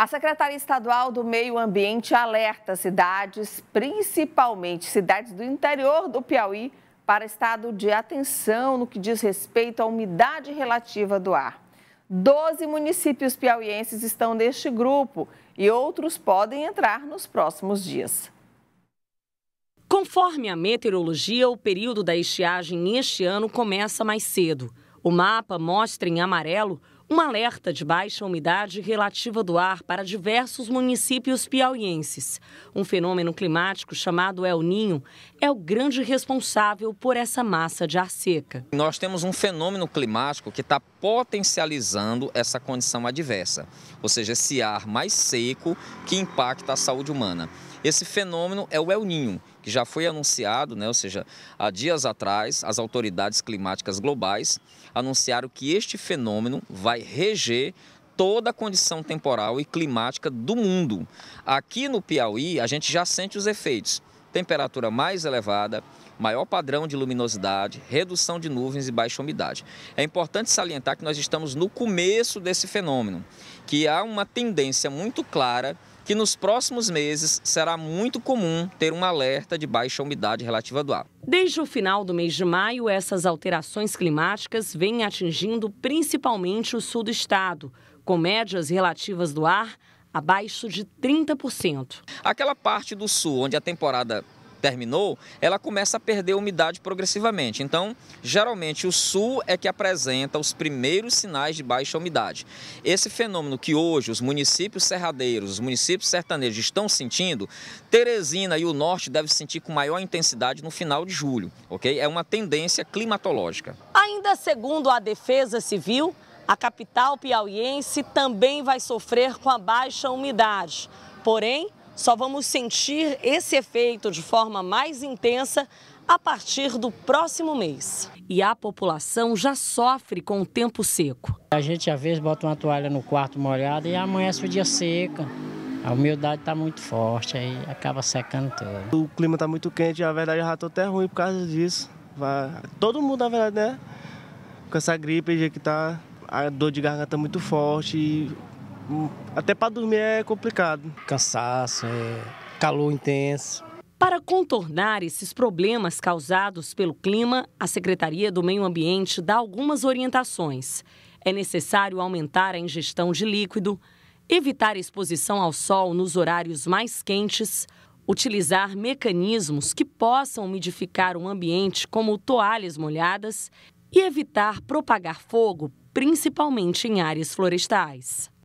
A Secretaria Estadual do Meio Ambiente alerta cidades, principalmente cidades do interior do Piauí, para estado de atenção no que diz respeito à umidade relativa do ar. Doze municípios piauienses estão neste grupo e outros podem entrar nos próximos dias. Conforme a meteorologia, o período da estiagem este ano começa mais cedo. O mapa mostra em amarelo um alerta de baixa umidade relativa do ar para diversos municípios piauienses. Um fenômeno climático chamado El Ninho é o grande responsável por essa massa de ar seca. Nós temos um fenômeno climático que está potencializando essa condição adversa, ou seja, esse ar mais seco que impacta a saúde humana. Esse fenômeno é o El Ninho, que já foi anunciado, né? ou seja, há dias atrás, as autoridades climáticas globais anunciaram que este fenômeno vai reger toda a condição temporal e climática do mundo. Aqui no Piauí, a gente já sente os efeitos temperatura mais elevada, maior padrão de luminosidade, redução de nuvens e baixa umidade. É importante salientar que nós estamos no começo desse fenômeno, que há uma tendência muito clara que nos próximos meses será muito comum ter um alerta de baixa umidade relativa do ar. Desde o final do mês de maio, essas alterações climáticas vêm atingindo principalmente o sul do estado, com médias relativas do ar abaixo de 30%. Aquela parte do sul onde a temporada terminou, ela começa a perder umidade progressivamente. Então, geralmente o sul é que apresenta os primeiros sinais de baixa umidade. Esse fenômeno que hoje os municípios serradeiros, os municípios sertanejos estão sentindo, Teresina e o norte devem sentir com maior intensidade no final de julho, ok? É uma tendência climatológica. Ainda segundo a Defesa Civil, a capital piauiense também vai sofrer com a baixa umidade. Porém, só vamos sentir esse efeito de forma mais intensa a partir do próximo mês. E a população já sofre com o tempo seco. A gente às vezes bota uma toalha no quarto molhada e amanhece o dia seco. A umidade está muito forte, aí acaba secando tudo. O clima está muito quente, a verdade já estou até ruim por causa disso. Vai... Todo mundo, na verdade, né? Com essa gripe que está a dor de garganta é muito forte. E hum, até para dormir é complicado. Cansaço, é calor intenso. Para contornar esses problemas causados pelo clima, a Secretaria do Meio Ambiente dá algumas orientações. É necessário aumentar a ingestão de líquido, evitar exposição ao sol nos horários mais quentes, utilizar mecanismos que possam umidificar o ambiente, como toalhas molhadas, e evitar propagar fogo principalmente em áreas florestais.